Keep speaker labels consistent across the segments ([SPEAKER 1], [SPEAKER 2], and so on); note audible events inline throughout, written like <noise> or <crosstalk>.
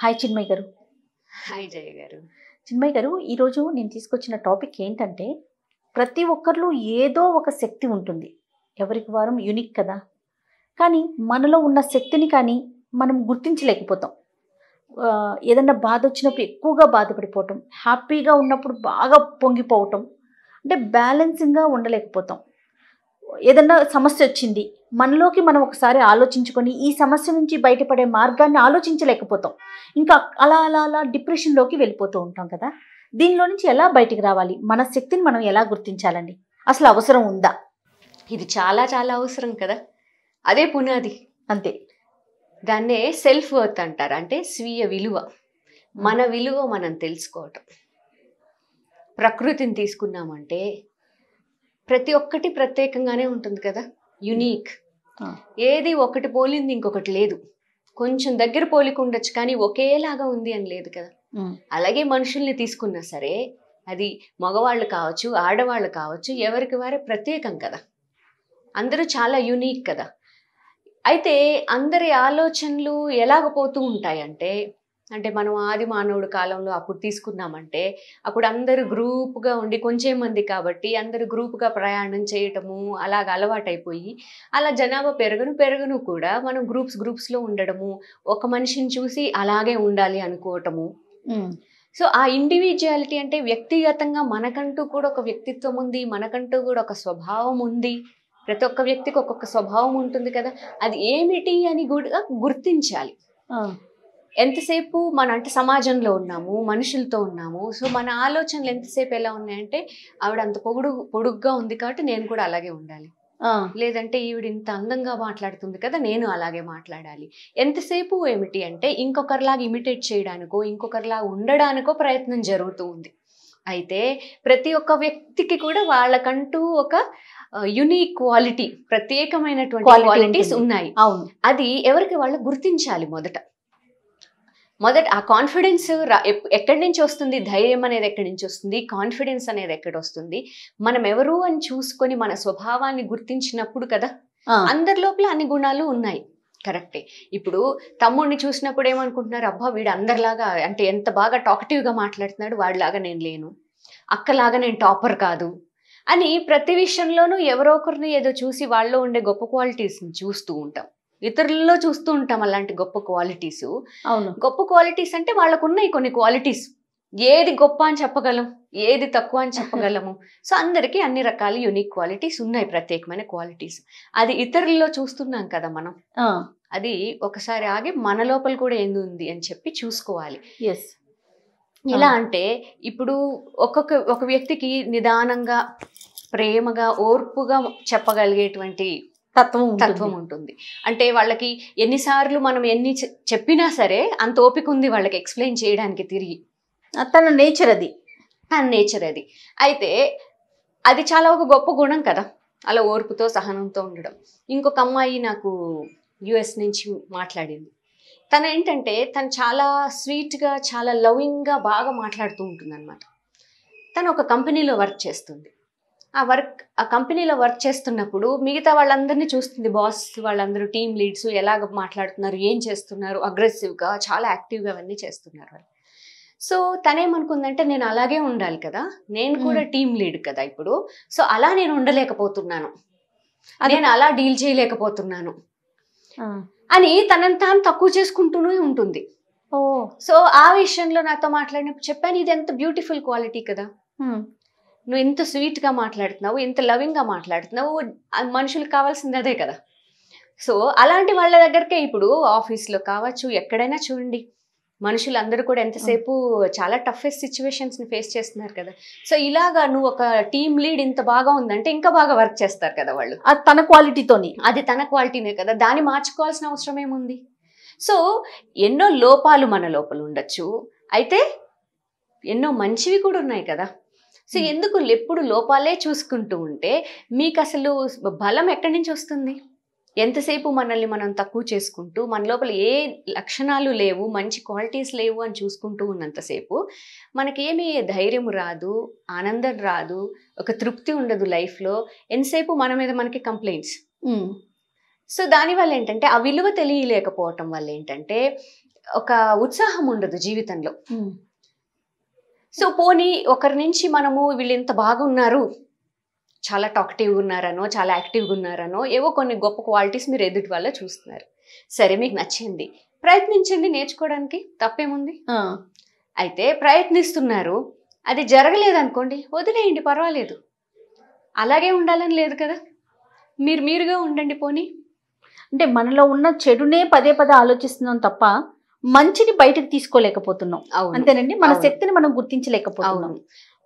[SPEAKER 1] hi Chinmayya గారు
[SPEAKER 2] hi జయ గారు
[SPEAKER 1] చిన్మయ్ గారు ఈరోజు నేను తీసుకొచ్చిన టాపిక్ ఏంటంటే ప్రతి ఒక్కరిలో ఏదో ఒక శక్తి ఉంటుంది ఎవరికి వారం యునిక్ కదా కానీ మనలో ఉన్న శక్తిని కానీ మనం గుర్తించలేకపోతాం ఏదన్నా బాధ వచ్చినప్పుడు ఎక్కువగా బాధపడిపోవటం హ్యాపీగా ఉన్నప్పుడు బాగా పొంగిపోవటం అంటే బ్యాలెన్సింగ్గా ఉండలేకపోతాం ఏదన్నా సమస్య వచ్చింది మనలోకి మనం ఒకసారి ఆలోచించుకొని ఈ సమస్య నుంచి బయటపడే మార్గాన్ని ఆలోచించలేకపోతాం ఇంకా అలా అలా అలా డిప్రెషన్లోకి వెళ్ళిపోతూ ఉంటాం కదా దీనిలో నుంచి ఎలా బయటికి రావాలి మన శక్తిని మనం ఎలా గుర్తించాలండి అసలు అవసరం ఉందా ఇది చాలా చాలా అవసరం
[SPEAKER 2] కదా అదే పునాది అంతే దాన్నే సెల్ఫ్ వర్త్ అంటారు అంటే స్వీయ విలువ మన విలువ మనం తెలుసుకోవటం ప్రకృతిని తీసుకున్నామంటే ప్రతి ఒక్కటి ప్రత్యేకంగానే ఉంటుంది కదా యునీక్ ఏది ఒకటి పోలింది ఇంకొకటి లేదు కొంచెం దగ్గర పోలిక ఉండొచ్చు కానీ ఒకేలాగా ఉంది అని లేదు కదా అలాగే మనుషుల్ని తీసుకున్నా సరే అది మగవాళ్ళు కావచ్చు ఆడవాళ్ళు కావచ్చు ఎవరికి వారే ప్రత్యేకం కదా అందరూ చాలా యూనిక్ కదా అయితే అందరి ఆలోచనలు ఎలాగ పోతూ ఉంటాయంటే అంటే మనం ఆది మానవుడు కాలంలో అప్పుడు తీసుకున్నామంటే అప్పుడు అందరూ గ్రూప్గా ఉండి కొంచెం మంది కాబట్టి అందరూ గ్రూప్గా ప్రయాణం చేయటము అలాగ అలవాటైపోయి అలా జనాభా పెరగను పెరగను కూడా మనం గ్రూప్స్ గ్రూప్స్లో ఉండడము ఒక మనిషిని చూసి అలాగే ఉండాలి అనుకోవటము సో ఆ ఇండివిజువాలిటీ అంటే వ్యక్తిగతంగా మనకంటూ కూడా ఒక వ్యక్తిత్వం ఉంది మనకంటూ కూడా ఒక స్వభావం ఉంది ప్రతి ఒక్క వ్యక్తికి ఒక్కొక్క స్వభావం ఉంటుంది కదా అది ఏమిటి అని కూడా గుర్తించాలి ఎంతసేపు మన అంటే సమాజంలో ఉన్నాము మనుషులతో ఉన్నాము సో మన ఆలోచనలు ఎంతసేపు ఎలా ఉన్నాయంటే ఆవిడ అంత పొగుడు పొడుగ్గా ఉంది కాబట్టి నేను కూడా అలాగే ఉండాలి లేదంటే ఈవిడ ఇంత అందంగా మాట్లాడుతుంది కదా నేను అలాగే మాట్లాడాలి ఎంతసేపు ఏమిటి అంటే ఇంకొకరిలాగా ఇమిటేట్ చేయడానికో ఇంకొకరిలాగా ఉండడానికో ప్రయత్నం జరుగుతూ ఉంది అయితే ప్రతి ఒక్క వ్యక్తికి కూడా వాళ్ళకంటూ ఒక యునిక్ క్వాలిటీ ప్రత్యేకమైనటువంటి క్వాలిటీస్ ఉన్నాయి అవును అది ఎవరికి వాళ్ళు గుర్తించాలి మొదట మొదట ఆ కాన్ఫిడెన్స్ ఎక్కడి నుంచి వస్తుంది ధైర్యం అనేది ఎక్కడి నుంచి వస్తుంది కాన్ఫిడెన్స్ అనేది ఎక్కడ వస్తుంది మనం ఎవరు అని చూసుకొని మన స్వభావాన్ని గుర్తించినప్పుడు కదా అందరి లోపల అన్ని గుణాలు ఉన్నాయి కరెక్టే ఇప్పుడు తమ్ముడిని చూసినప్పుడు ఏమనుకుంటున్నారు అబ్బా వీడు అందరిలాగా అంటే ఎంత బాగా టాకటివ్గా మాట్లాడుతున్నాడు వాడిలాగా నేను లేను అక్కలాగా నేను టాపర్ కాదు అని ప్రతి విషయంలోనూ ఎవరో ఒకరిని ఏదో చూసి వాళ్ళలో ఉండే గొప్ప క్వాలిటీస్ని చూస్తూ ఉంటాం ఇతరులలో చూస్తూ ఉంటాం అలాంటి గొప్ప క్వాలిటీస్ అవును గొప్ప క్వాలిటీస్ అంటే వాళ్ళకు ఉన్నాయి కొన్ని క్వాలిటీస్ ఏది గొప్ప అని చెప్పగలం ఏది తక్కువ అని చెప్పగలము సో అందరికీ అన్ని రకాల యూనిక్ క్వాలిటీస్ ఉన్నాయి ప్రత్యేకమైన క్వాలిటీస్ అది ఇతరుల్లో చూస్తున్నాం కదా మనం అది ఒకసారి ఆగి మన లోపల కూడా ఏంది ఉంది అని చెప్పి చూసుకోవాలి ఎస్ ఎలా అంటే ఇప్పుడు ఒక్కొక్క ఒక వ్యక్తికి నిదానంగా ప్రేమగా ఓర్పుగా చెప్పగలిగేటువంటి తత్వం తత్వం ఉంటుంది అంటే వాళ్ళకి ఎన్నిసార్లు మనం ఎన్ని చెప్పినా సరే అంత ఓపిక ఉంది వాళ్ళకి ఎక్స్ప్లెయిన్ చేయడానికి తిరిగి తన నేచర్ అది తన నేచర్ అది అయితే అది చాలా ఒక గొప్ప గుణం కదా అలా ఓర్పుతో సహనంతో ఉండడం ఇంకొక అమ్మాయి నాకు యుఎస్ నుంచి మాట్లాడింది తను ఏంటంటే తను చాలా స్వీట్గా చాలా లవింగ్గా బాగా మాట్లాడుతూ ఉంటుంది అనమాట తను ఒక కంపెనీలో వర్క్ చేస్తుంది ఆ వర్క్ ఆ కంపెనీలో వర్క్ చేస్తున్నప్పుడు మిగతా వాళ్ళందరినీ చూస్తుంది బాస్ వాళ్ళందరూ టీమ్ లీడ్స్ ఎలాగ మాట్లాడుతున్నారు ఏం చేస్తున్నారు అగ్రెసివ్గా చాలా యాక్టివ్గా అవన్నీ చేస్తున్నారు వాళ్ళు సో తనేమనుకుందంటే నేను అలాగే ఉండాలి కదా నేను కూడా టీమ్ లీడ్ కదా ఇప్పుడు సో అలా నేను ఉండలేకపోతున్నాను నేను అలా డీల్ చేయలేకపోతున్నాను అని తనని తాను తక్కువ చేసుకుంటూనే ఉంటుంది సో ఆ విషయంలో నాతో మాట్లాడినప్పుడు చెప్పాను ఇది ఎంత బ్యూటిఫుల్ క్వాలిటీ కదా నువ్వు ఎంత స్వీట్గా మాట్లాడుతున్నావు ఎంత లవింగ్గా మాట్లాడుతున్నావు మనుషులకు కావాల్సింది అదే కదా సో అలాంటి వాళ్ళ దగ్గరకే ఇప్పుడు ఆఫీస్లో కావచ్చు ఎక్కడైనా చూడండి మనుషులు అందరూ కూడా ఎంతసేపు చాలా టఫెస్ట్ సిచ్యువేషన్స్ని ఫేస్ చేస్తున్నారు కదా సో ఇలాగా నువ్వు ఒక టీమ్ లీడ్ ఇంత బాగా ఉందంటే ఇంకా బాగా వర్క్ చేస్తారు కదా వాళ్ళు అది తన క్వాలిటీతోని అది తన క్వాలిటీనే కదా దాన్ని మార్చుకోవాల్సిన అవసరం ఏముంది సో ఎన్నో లోపాలు మన లోపల ఉండొచ్చు అయితే ఎన్నో మంచివి కూడా ఉన్నాయి కదా సో ఎందుకు ఎప్పుడు లోపాలే చూసుకుంటూ ఉంటే మీకు అసలు బలం ఎక్కడి నుంచి వస్తుంది ఎంతసేపు మనల్ని మనం తక్కువ చేసుకుంటూ మన లోపల ఏ లక్షణాలు లేవు మంచి క్వాలిటీస్ లేవు అని చూసుకుంటూ ఉన్నంతసేపు మనకేమీ ధైర్యం రాదు ఆనందం రాదు ఒక తృప్తి ఉండదు లైఫ్లో ఎంతసేపు మన మీద మనకి కంప్లైంట్స్ సో దానివల్ల ఏంటంటే ఆ విలువ తెలియలేకపోవటం వల్ల ఏంటంటే ఒక ఉత్సాహం ఉండదు జీవితంలో సో పోనీ ఒకరి నుంచి మనము వీళ్ళు ఇంత బాగున్నారు చాలా టాక్టివ్గా ఉన్నారనో చాలా యాక్టివ్గా ఉన్నారనో ఏవో కొన్ని గొప్ప క్వాలిటీస్ మీరు ఎదుటి వల్ల చూస్తున్నారు సరే మీకు నచ్చింది ప్రయత్నించండి నేర్చుకోవడానికి తప్పేముంది అయితే ప్రయత్నిస్తున్నారు అది జరగలేదు అనుకోండి వదిలేయండి పర్వాలేదు అలాగే ఉండాలని లేదు కదా మీరు మీరుగా ఉండండి పోనీ
[SPEAKER 1] అంటే మనలో ఉన్న చెడునే పదే పదే ఆలోచిస్తున్నాం తప్ప మంచిని బయటకు తీసుకోలేకపోతున్నాం అంతేనండి మన శక్తిని మనం గుర్తించలేకపోతున్నాం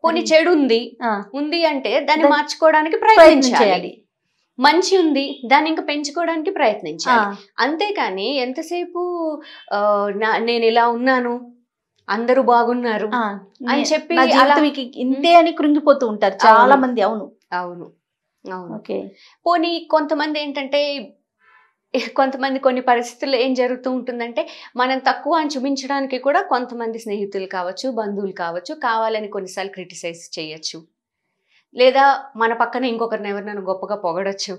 [SPEAKER 1] పోనీ చెడు ఉంది ఉంది అంటే దాన్ని మార్చుకోవడానికి ప్రయత్నించాలి మంచి ఉంది దాన్ని ఇంకా
[SPEAKER 2] పెంచుకోవడానికి ప్రయత్నించాలి అంతేకాని ఎంతసేపు నేను ఇలా ఉన్నాను అందరూ బాగున్నారు అని చెప్పి ఇంతే అని కృంగిపోతూ
[SPEAKER 1] ఉంటారు చాలా మంది
[SPEAKER 2] అవును అవును అవును ఓకే పోనీ కొంతమంది ఏంటంటే కొంతమంది కొన్ని పరిస్థితుల్లో ఏం జరుగుతూ ఉంటుందంటే మనం తక్కువ అని చూపించడానికి కూడా కొంతమంది స్నేహితులు కావచ్చు బంధువులు కావచ్చు కావాలని కొన్నిసార్లు క్రిటిసైజ్ చేయొచ్చు లేదా మన పక్కన ఇంకొకరిని ఎవరినైనా గొప్పగా పొగడచ్చు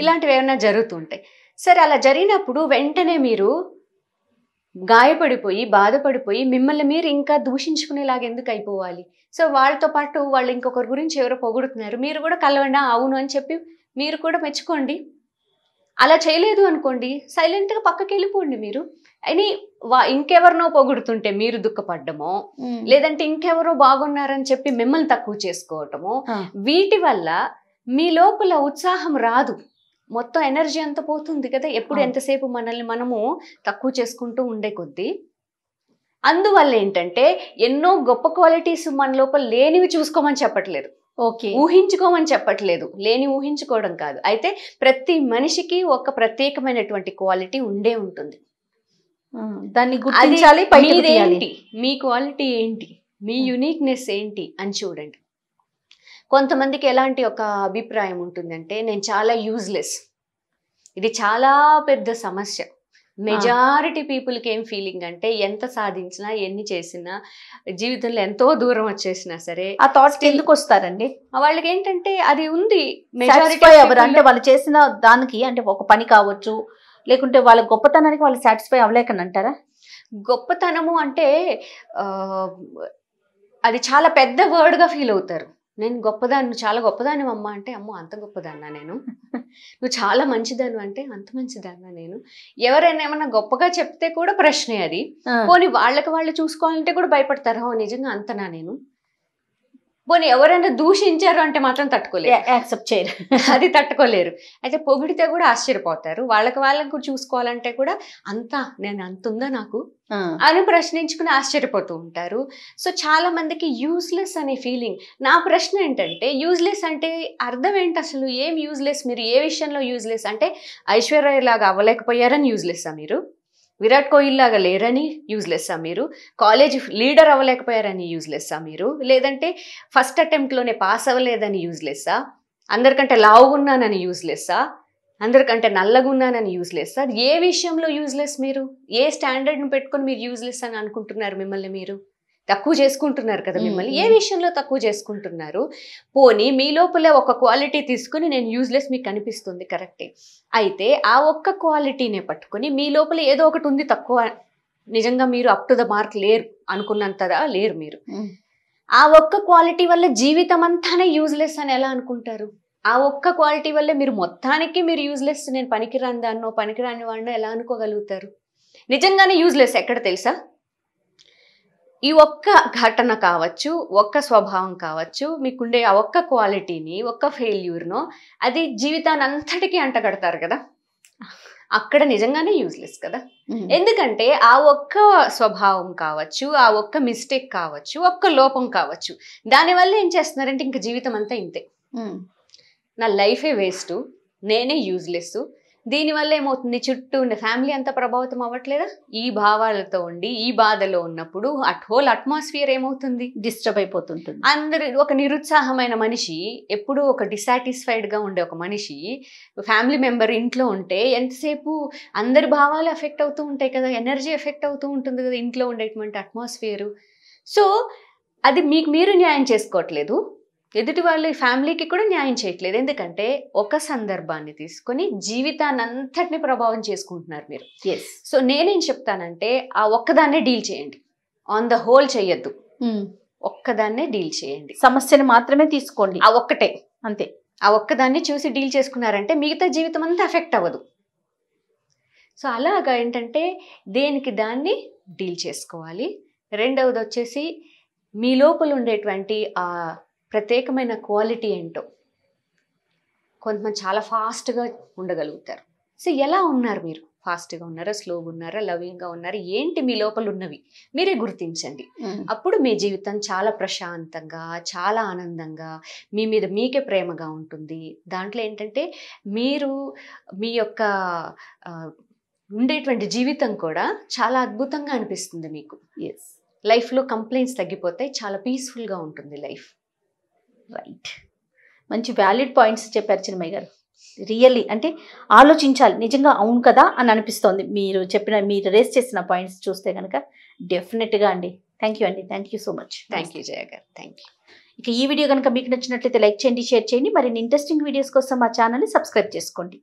[SPEAKER 2] ఇలాంటివి ఏమైనా జరుగుతుంటాయి సరే అలా జరిగినప్పుడు వెంటనే మీరు గాయపడిపోయి బాధపడిపోయి మిమ్మల్ని మీరు ఇంకా దూషించుకునేలాగా ఎందుకు అయిపోవాలి సో వాళ్ళతో పాటు వాళ్ళు ఇంకొకరి గురించి ఎవరో పొగుడుతున్నారు మీరు కూడా కలవండి అవును అని చెప్పి మీరు కూడా మెచ్చుకోండి అలా చేయలేదు అనుకోండి సైలెంట్గా పక్కకి వెళ్ళిపోండి మీరు అని ఇంకెవరినో పొగుడుతుంటే మీరు దుఃఖపడ్డమో లేదంటే ఇంకెవరో బాగున్నారని చెప్పి మిమ్మల్ని తక్కువ చేసుకోవటమో వీటి వల్ల మీ లోపల ఉత్సాహం రాదు మొత్తం ఎనర్జీ అంత పోతుంది కదా ఎప్పుడు ఎంతసేపు మనల్ని మనము తక్కువ చేసుకుంటూ ఉండే కొద్దీ అందువల్ల ఏంటంటే ఎన్నో గొప్ప క్వాలిటీస్ మన లోపల లేనివి చూసుకోమని చెప్పట్లేదు ఓకే ఊహించుకోమని చెప్పట్లేదు లేని ఊహించుకోవడం కాదు అయితే ప్రతి మనిషికి ఒక ప్రత్యేకమైనటువంటి క్వాలిటీ ఉండే ఉంటుంది
[SPEAKER 1] దాన్ని గుర్తించాలి ఏంటి
[SPEAKER 2] మీ క్వాలిటీ ఏంటి మీ యునిక్నెస్ ఏంటి అని చూడండి కొంతమందికి ఎలాంటి ఒక అభిప్రాయం ఉంటుందంటే నేను చాలా యూజ్లెస్ ఇది చాలా పెద్ద సమస్య మెజారిటీ పీపుల్కి ఏం ఫీలింగ్ అంటే ఎంత సాధించినా ఎన్ని చేసినా జీవితంలో ఎంతో దూరం వచ్చేసినా సరే
[SPEAKER 1] ఆ థాట్స్ ఎందుకు వస్తారండి వాళ్ళకి ఏంటంటే అది ఉంది మెజారిటీ ఎవరు అంటే వాళ్ళు చేసిన దానికి అంటే ఒక పని కావచ్చు లేకుంటే వాళ్ళ గొప్పతనానికి వాళ్ళు సాటిస్ఫై అవ్వలేకని అంటారా గొప్పతనము అంటే అది చాలా పెద్ద వర్డ్గా ఫీల్ అవుతారు
[SPEAKER 2] నేను గొప్పదాన్ని నువ్వు చాలా గొప్పదాన్ని అమ్మ అంటే అమ్మో అంత గొప్పదాన్నా నేను <laughs> నువ్వు చాలా మంచిదాను అంటే అంత మంచిదాన్నా నేను ఎవరైనా ఏమన్నా గొప్పగా చెప్తే కూడా ప్రశ్నే అది పోనీ వాళ్ళకి వాళ్ళు చూసుకోవాలంటే కూడా భయపడతారు నిజంగా అంతనా నేను పోనీ ఎవరైనా దూషించారు అంటే మాత్రం తట్టుకోలేరు యాక్సెప్ట్ చేయరు <laughs> అది తట్టుకోలేరు అయితే పొగిడితే కూడా ఆశ్చర్యపోతారు వాళ్ళకి వాళ్ళకు చూసుకోవాలంటే కూడా అంతా నేను అంత ఉందా నాకు అని ప్రశ్నించుకుని ఆశ్చర్యపోతూ ఉంటారు సో చాలా మందికి యూజ్లెస్ అనే ఫీలింగ్ నా ప్రశ్న ఏంటంటే యూజ్లెస్ అంటే అర్థం ఏంటి అసలు ఏం యూజ్లెస్ మీరు ఏ విషయంలో యూజ్లెస్ అంటే ఐశ్వర్యలాగా అవ్వలేకపోయారని యూజ్లెస్సా మీరు విరాట్ కోహ్లీ లాగా లేరని యూజ్లెస్సా మీరు కాలేజ్ లీడర్ అవ్వలేకపోయారని యూజ్లెస్సా మీరు లేదంటే ఫస్ట్ అటెంప్ట్లోనే పాస్ అవ్వలేదని యూజ్లెస్సా అందరికంటే లావుగున్నానని యూజ్లెస్సా అందరికంటే నల్లగున్నానని యూజ్లెస్ సార్ ఏ విషయంలో యూజ్లెస్ మీరు ఏ స్టాండర్డ్ని పెట్టుకొని మీరు యూజ్లెస్ అని అనుకుంటున్నారు మిమ్మల్ని మీరు తక్కువ చేసుకుంటున్నారు కదా మిమ్మల్ని ఏ విషయంలో తక్కువ చేసుకుంటున్నారు పోనీ మీ లోపల ఒక క్వాలిటీ తీసుకుని నేను యూజ్లెస్ మీకు కనిపిస్తుంది కరెక్టే అయితే ఆ ఒక్క క్వాలిటీనే పట్టుకుని మీ లోపల ఏదో ఒకటి ఉంది తక్కువ నిజంగా మీరు అప్ టు ద మార్క్ లేరు అనుకున్నంతగా లేరు మీరు ఆ ఒక్క క్వాలిటీ వల్ల జీవితం అంతానే యూజ్లెస్ అని ఎలా అనుకుంటారు ఆ ఒక్క క్వాలిటీ వల్ల మీరు మొత్తానికి మీరు యూజ్లెస్ నేను పనికిరాని దాన్నో పనికిరాని వాడినో ఎలా అనుకోగలుగుతారు నిజంగానే యూజ్లెస్ ఎక్కడ తెలుసా ఈ ఒక్క ఘటన కావచ్చు ఒక్క స్వభావం కావచ్చు మీకుండే ఆ ఒక్క క్వాలిటీని ఒక్క ఫెయిల్యూర్ను అది జీవితాన్ని అంతటికీ అంటగడతారు కదా అక్కడ నిజంగానే యూజ్లెస్ కదా ఎందుకంటే ఆ ఒక్క స్వభావం కావచ్చు ఆ ఒక్క మిస్టేక్ కావచ్చు ఒక్క లోపం కావచ్చు దానివల్ల ఏం చేస్తున్నారంటే ఇంక జీవితం అంతా ఇంతే నా లైఫే వేస్ట్ నేనే యూజ్లెస్ దీనివల్ల ఏమవుతుంది చుట్టూ ఉండే ఫ్యామిలీ అంతా ప్రభావితం అవ్వట్లేదా ఈ భావాలతో ఉండి ఈ బాధలో ఉన్నప్పుడు అట్ హోల్ అట్మాస్ఫియర్ ఏమవుతుంది డిస్టర్బ్ అయిపోతుంటుంది అందరు ఒక నిరుత్సాహమైన మనిషి ఎప్పుడూ ఒక డిసాటిస్ఫైడ్గా ఉండే ఒక మనిషి ఫ్యామిలీ మెంబర్ ఇంట్లో ఉంటే ఎంతసేపు అందరి భావాలు ఎఫెక్ట్ అవుతూ ఉంటాయి కదా ఎనర్జీ ఎఫెక్ట్ అవుతూ ఉంటుంది కదా ఇంట్లో ఉండేటువంటి అట్మాస్ఫియర్ సో అది మీకు మీరు న్యాయం చేసుకోవట్లేదు ఎదుటి వాళ్ళ ఫ్యామిలీకి కూడా న్యాయం చేయట్లేదు ఎందుకంటే ఒక సందర్భాన్ని తీసుకొని జీవితాన్ని అంతటిని ప్రభావం చేసుకుంటున్నారు మీరు సో నేనేం చెప్తానంటే ఆ ఒక్కదాన్నే డీల్ చేయండి ఆన్ ద హోల్ చేయొద్దు ఒక్కదాన్నే డీల్ చేయండి సమస్యను మాత్రమే తీసుకోండి ఆ ఒక్కటే అంతే ఆ ఒక్కదాన్ని చూసి డీల్ చేసుకున్నారంటే మిగతా జీవితం అంతా ఎఫెక్ట్ అవ్వదు సో అలాగా ఏంటంటే దేనికి దాన్ని డీల్ చేసుకోవాలి రెండవది వచ్చేసి మీ లోపల ఉండేటువంటి ఆ ప్రత్యేకమైన క్వాలిటీ ఏంటో కొంతమంది చాలా ఫాస్ట్గా ఉండగలుగుతారు సో ఎలా ఉన్నారు మీరు ఫాస్ట్గా ఉన్నారా స్లోగా ఉన్నారా లవింగ్గా ఉన్నారా ఏంటి మీ లోపల ఉన్నవి మీరే గుర్తించండి అప్పుడు మీ జీవితం చాలా ప్రశాంతంగా చాలా ఆనందంగా మీ మీద మీకే ప్రేమగా ఉంటుంది దాంట్లో ఏంటంటే మీరు మీ యొక్క ఉండేటువంటి జీవితం కూడా చాలా అద్భుతంగా అనిపిస్తుంది
[SPEAKER 1] మీకు ఎస్ లైఫ్లో కంప్లైంట్స్ తగ్గిపోతాయి చాలా పీస్ఫుల్గా ఉంటుంది లైఫ్ రైట్ మంచి వ్యాలిడ్ పాయింట్స్ చెప్పారు చిన్నమయ్య గారు రియల్లీ అంటే ఆలోచించాలి నిజంగా అవును కదా అని అనిపిస్తోంది మీరు చెప్పిన మీరు రేస్ చేసిన పాయింట్స్ చూస్తే కనుక డెఫినెట్గా అండి థ్యాంక్ యూ అండి thank you so much thank you Jaya garu thank you ఇక ఈ వీడియో కనుక మీకు నచ్చినట్లయితే లైక్ చేయండి షేర్ చేయండి మరిన్ని ఇంట్రెస్టింగ్ వీడియోస్ కోసం మా ఛానల్ని సబ్స్క్రైబ్ చేసుకోండి